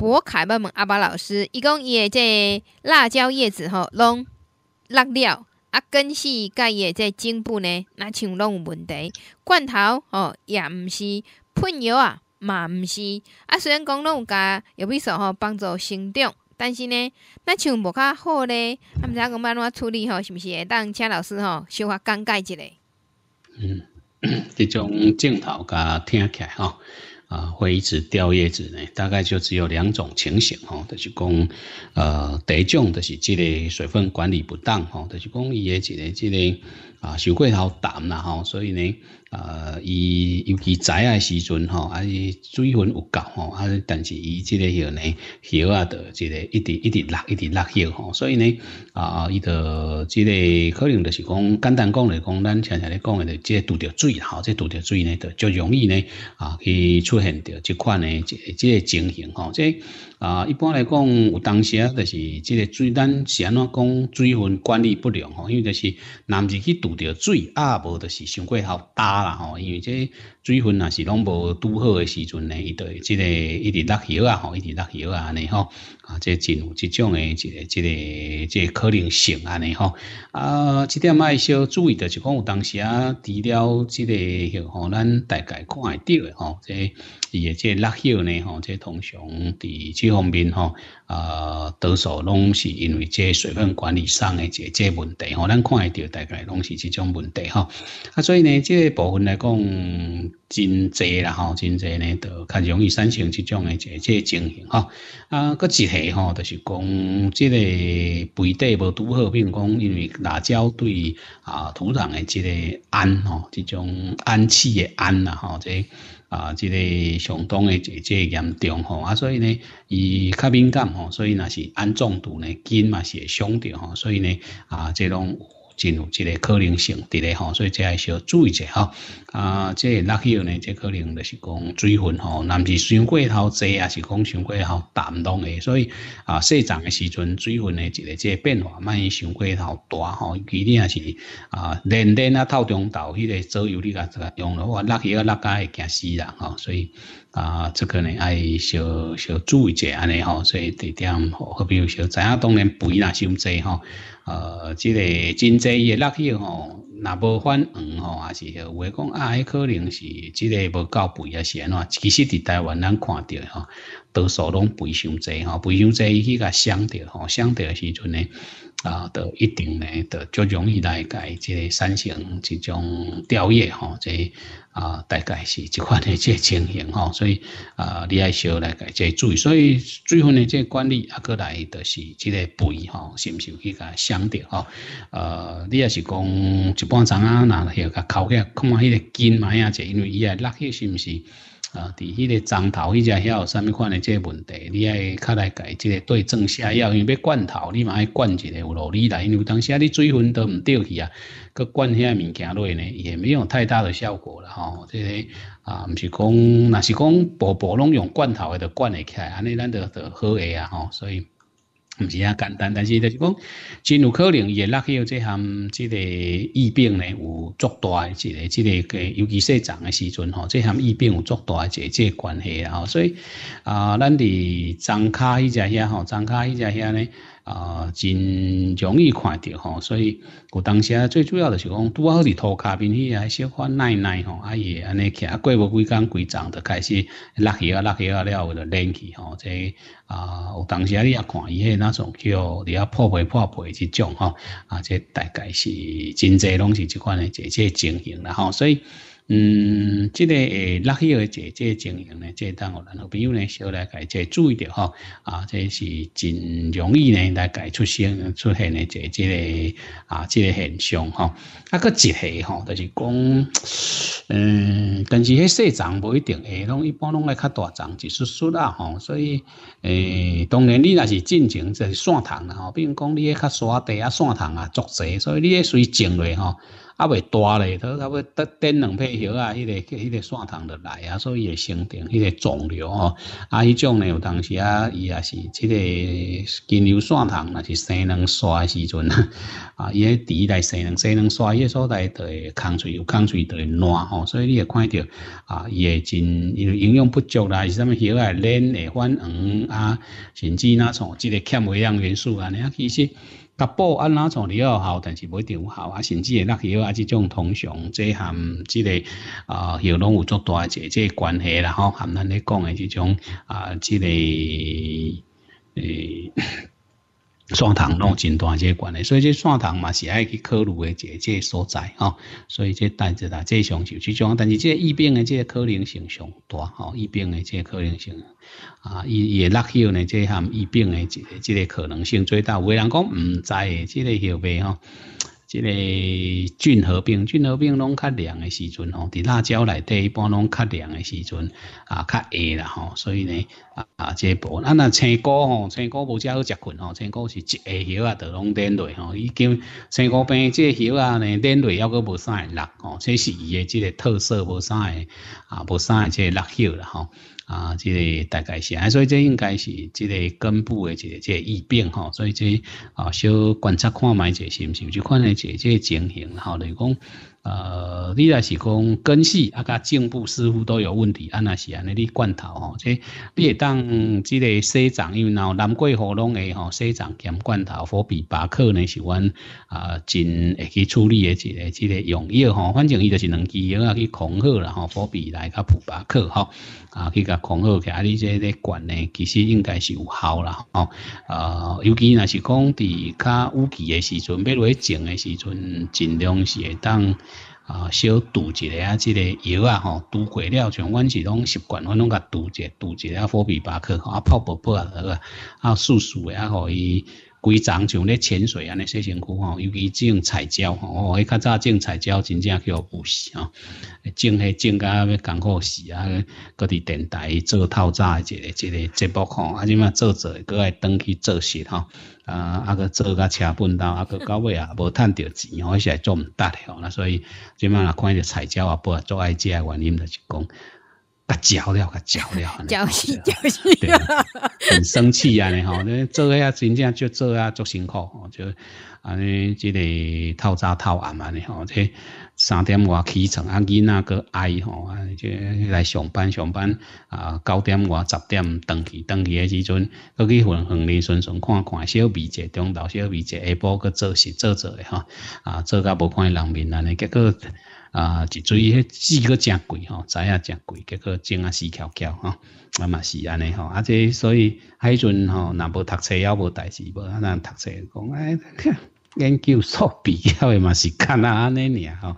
博凯，问问阿巴老师，伊讲伊的这辣椒叶子吼，拢落了，啊，根系介即个茎部呢，那像拢有问题。罐头哦，也毋是喷药啊，嘛毋是。啊，虽然讲拢有加玉米素吼帮助生长，但是呢，那像无较好咧，啊毋知影讲要安怎处理吼，是毋是会当请老师吼，稍可讲解一下。嗯，即 种镜头甲听起来吼。啊，会一直掉叶子呢，大概就只有两种情形吼，就是讲，呃，第一种就是这个水分管理不当吼，就是讲伊也这类这个啊，受过头淡啦吼，所以呢。啊，伊尤其宅诶时阵吼，啊，伊水分有够吼，啊，但是伊即个药呢，叶啊着即个一直一直落，一直落叶吼，所以呢，啊，伊着即个可能着是讲，简单讲来讲，咱常常咧讲着即个拄着水吼，即拄着水呢，着较容易呢，啊，去出现着即款诶即即个情形吼，即啊，一般来讲，有当时啊，着是即个水，咱是安怎讲水分管理不良吼，因为就是，若毋是去拄着水，啊，无着是伤过好打。啦吼，因为这水分呐是拢无拄好诶时阵呢，伊对即个一直落雨啊吼，一直落雨啊安尼吼啊，即真有即种诶，即个即即可能性安尼吼啊，即点爱稍注意着，就是讲，当时啊，除了即个吼，咱大概看会着诶吼，即伊诶即个落雨呢吼，即通常伫即方面吼啊，多数拢是因为即水分管理上诶即即问题吼，咱看会着大概拢是即种问题吼，啊，所以呢，即部。阮来讲真侪啦吼，真侪呢，就较容易产生这种的这这情形吼。啊，搁一下吼，就是讲这个肥地无拄好，并讲因为辣椒对啊土壤的这个氨吼，这种氨气的氨啦吼，这啊这个相当的这这严重吼。啊，所以呢，伊较敏感吼，所以那是氨中毒呢，菌嘛是会伤着吼。所以呢，啊这种。真有一个可能性，伫咧吼，所以这还是要注意者吼。啊，即个落月呢，即可能就是讲水分吼，毋是伤过头济，也是讲伤过头淡拢诶。所以啊，细长的时阵水分的一个个变化，一伤过头大吼，肯定也是啊，淋淋啊透中倒迄个左右你甲这个用了哇，落叶啊落甲会惊死人吼，所以啊，这个呢爱小小注意者安尼吼，所以地点好，比如说，知影当然肥啦伤济吼，呃，这个真正。对伊拉克也好。那无反黄吼，还是许话讲，哎，可能是即个无够肥啊，是安怎？其实伫台湾咱看到吼，多数拢肥伤济吼，肥伤济伊去甲伤着吼，伤掉时阵呢，啊，都一定呢，都就容易来改即个产生即种掉叶吼，即啊，大概是即款的即情形吼，所以啊，你爱少来改即注意。所以最后呢，即管理啊，过来都是即个肥吼，是先是去甲伤着吼。呃，你也是讲一。半丛啊，那许个口起来，看迄个筋嘛啊侪，因为伊也落去是毋是？啊？伫迄个针头，迄只遐有啥物款的个问题。你爱较来改，即个对症下药。因为要罐头，你嘛爱罐一个有道理来，因为有当时啊，你水分都毋掉去啊，搁罐遐物件落呢，也没有太大的效果啦吼。即个啊，毋是讲，若是讲，薄薄拢用罐头来灌罐起来，安尼咱着着好诶啊吼，所以。毋是赫简单，但是就是讲真有可能伊会落去。即项即个疫病呢，有足大诶一个，即个计尤其说昨昏诶时阵吼，即项疫病有足大诶一个，即个关系啊。所以啊，咱伫庄骹迄只遐吼，庄骹迄只遐呢。啊，真容易看到吼，所以有当时啊，最主要就是讲拄好伫涂骹边迄啊，小可耐耐吼，啊也安尼，啊过无几工几站，就开始落去啊，落去啊了，就冷去吼。这啊，有当时啊你也看伊迄那种叫遐破皮破皮这种吼，啊，这大概是真侪拢是这款的这这情形啦吼，所以。嗯，这个落叶的季节经营呢，这当务然后朋友呢，少来改这注意着吼，啊，这是真容易呢，来改出现出现的这这个啊，这个现象吼，啊个一系吼，就是讲，嗯，但是迄细长不一定会，拢一般拢爱较大长，就是疏啦吼，所以诶，当然你那是进尽是线散糖吼，比如讲你迄较沙地啊，散糖啊，足侪，所以你爱随种落吼。啊未大嘞，都差不多两片叶啊，迄个迄个线虫就来啊，所以会形成迄个肿瘤吼。啊，迄种呢有当时啊，伊也是即个经由线虫，若是生能诶时阵啊，伊迄第来代生能生能衰，伊所在著会空水有空水著会烂吼，所以你会看到啊，伊会真因为营养不足啦，是什麽叶啊、磷会泛黄啊，甚至那从即个缺微量元素啊，那啊其实。甲保啊，拉从啲学校，但是每有校啊，甚至会落表啊，即种通常即含之类啊，又拢有足大一啲个关系啦，吼，含咧讲诶，即种啊之个诶。双糖拢真大，这关系，所以这双糖嘛是爱去考虑的这这所在吼，所以这但是啦，这上就这种，但是这疫病的这可能性上大吼，疫病的这可能性啊，伊也落后呢，这含疫病的这这个可能性最大，有个人讲唔在，这个有位吼。即个菌合并，菌合并拢较凉的时阵吼，伫辣椒内底一般拢较凉的时阵啊，较会啦吼，所以呢啊啊这分啊那青菇吼，青菇无食好食困吼，青菇是一下叶啊著拢颠落吼，已经青菇病即叶啊呢颠落，要个无会落吼，这是伊的即个特色无啥会啊，无生即落叶啦吼。啊，即个大概是，啊，所以这应该是即个根部的即个即个异变吼，所以这啊小观察看卖者是毋是，就看咧即个情形吼，就讲。呃，你若是讲根系啊，甲颈部似乎都有问题。啊，若是安尼你罐头吼，即你会当即个西藏，因为然后南桂河拢会吼西藏兼罐头，火比巴克呢是阮啊真会去处理的一个即个用药吼，反正伊就是两支药啊去控好啦吼，火比来甲普巴克吼啊，去甲控好起来。你即个罐呢，其实应该是有效啦吼啊，尤其若是讲伫较乌期的时阵，比如去种的时阵，尽量是会当。啊，小涂一下啊，这个药啊吼，涂过了像阮是拢习惯，阮拢甲涂一下，者一下啊，敷皮巴克啊，泡泡泡啊，对啊，啊，试诶，啊，互伊。规场像咧潜水安尼，细辛苦吼。尤其种彩椒吼，我以较早种彩椒，真正叫牛死吼。种迄种甲要艰好死啊，搁伫电台做透早一个一个节目吼，啊，即嘛做做，搁爱转去做事吼。啊，啊个做甲车半斗啊个到尾啊 无赚着钱，吼，迄是还做唔得诶吼。那所以即嘛若看着彩椒啊，不做爱食，原因就是讲。甲嚼了，甲嚼了，嚼死嚼死，很生气啊！你吼，做遐真正就做啊，足辛苦，就安尼，即个透早透暗安你吼，这三点外起床，啊，囝仔个爱吼啊，就来上班上班啊，九点外十点登去登去的时阵，搁去远远哩顺顺看看小尾仔，中岛小尾仔下晡搁做事做做的哈，啊，做甲无看人面安尼，结果。啊，一追迄，水果真贵吼，知影真贵，结果种啊死翘翘吼，啊嘛是安尼吼，啊这所以，海阵吼，若无读册也无代志，无安那读册讲哎，研究所毕业嘛是干啊安尼尔吼。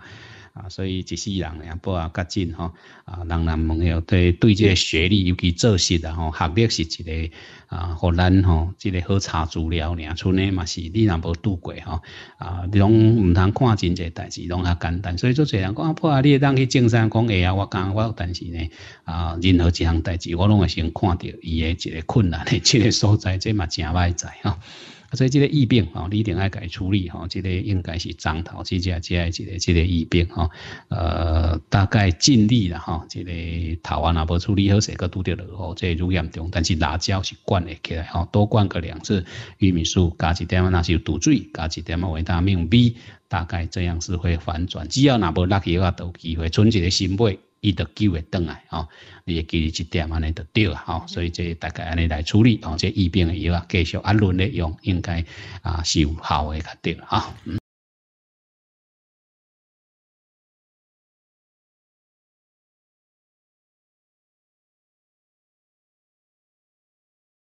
啊，所以一世人也不啊较紧吼，啊，人人问要对对这个学历，尤其做事啊，吼，学历是一个啊，互咱吼，一个好查资料俩，像呢嘛是你若无度过吼，啊，拢唔通看真济代志，拢较简单，所以做侪人讲啊，婆啊，你当去金山讲会啊，我讲我，但是呢，啊，任何一项代志我拢会先看到伊个一个困难的这个所在，这嘛正歹在吼。所以这个疫病哈，你定爱该处理哈，这个应该是张桃这家解这个这个疫病哈，呃，大概尽力了哈，这个头啊那不处理好，这个堵着了哦，这如严重，但是辣椒是灌的起来哈，多灌个两次玉米素，加一点啊那是毒水，加一点啊维他命 B。大概这样是会反转，只要那不落去的话都机会，存这个新脉。伊得机会倒来吼，伊会记你一点，安尼就对了吼。所以这大概安尼来处理哦，这疫病药啊，继续按轮来用，应该啊是有效诶，较对啊。嗯